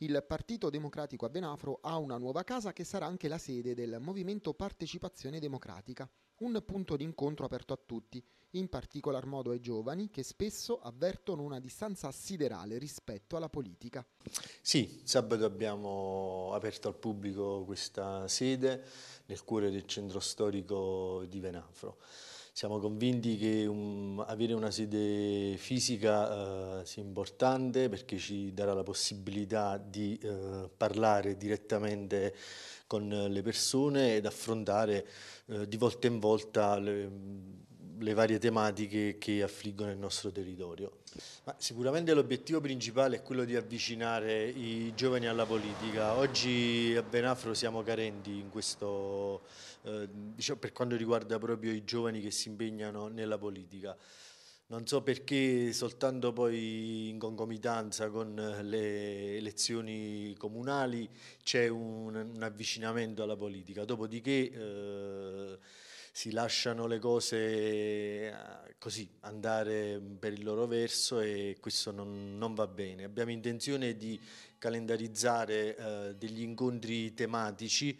Il Partito Democratico a Venafro ha una nuova casa che sarà anche la sede del Movimento Partecipazione Democratica, un punto d'incontro aperto a tutti, in particolar modo ai giovani che spesso avvertono una distanza siderale rispetto alla politica. Sì, sabato abbiamo aperto al pubblico questa sede nel cuore del centro storico di Venafro. Siamo convinti che um, avere una sede fisica uh, sia importante perché ci darà la possibilità di uh, parlare direttamente con le persone ed affrontare uh, di volta in volta le, le varie tematiche che affliggono il nostro territorio. Ma sicuramente l'obiettivo principale è quello di avvicinare i giovani alla politica. Oggi a Benafro siamo carenti questo, eh, diciamo, per quanto riguarda proprio i giovani che si impegnano nella politica. Non so perché soltanto poi in concomitanza con eh, le elezioni comunali c'è un, un, avvicinamento alla politica, dopodiché eh, si lasciano le cose eh, così andare per il loro verso e questo non, non va bene. Abbiamo intenzione di calendarizzare eh, degli incontri tematici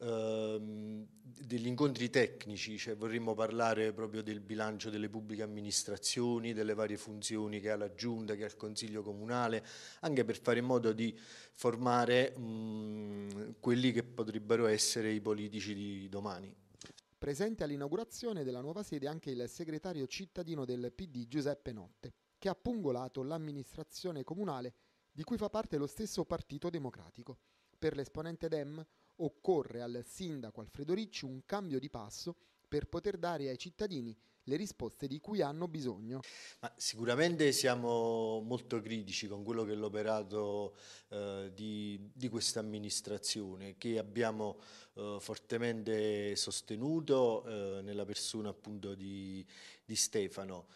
ehm, degli incontri tecnici, cioè vorremmo parlare proprio del bilancio delle pubbliche amministrazioni, delle varie funzioni che ha la Giunta, che ha il Consiglio Comunale, anche per fare in modo di formare mh, quelli che potrebbero essere i politici di domani. Presente all'inaugurazione della nuova sede anche il segretario cittadino del PD Giuseppe Notte, che ha pungolato l'amministrazione comunale di cui fa parte lo stesso Partito Democratico. Per l'esponente Dem, occorre al sindaco Alfredo Ricci un cambio di passo per poter dare ai cittadini le risposte di cui hanno bisogno. Ma sicuramente siamo molto critici con quello che è l'operato eh, di, di questa amministrazione che abbiamo eh, fortemente sostenuto eh, nella persona appunto di, di Stefano.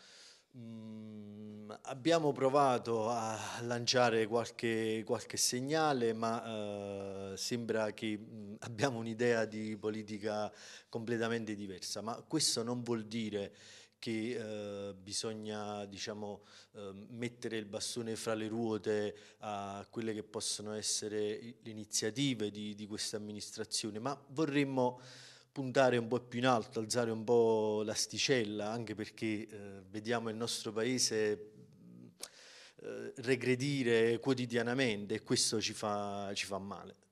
Mm, abbiamo provato a lanciare qualche, qualche segnale, ma eh, sembra che mh, mm, abbiamo un'idea di politica completamente diversa, ma questo non vuol dire che eh, bisogna diciamo, eh, mettere il bastone fra le ruote a quelle che possono essere le iniziative di, di questa amministrazione, ma vorremmo puntare un po' più in alto, alzare un po' l'asticella, anche perché eh, vediamo il nostro paese eh, regredire quotidianamente e questo ci fa, ci fa male.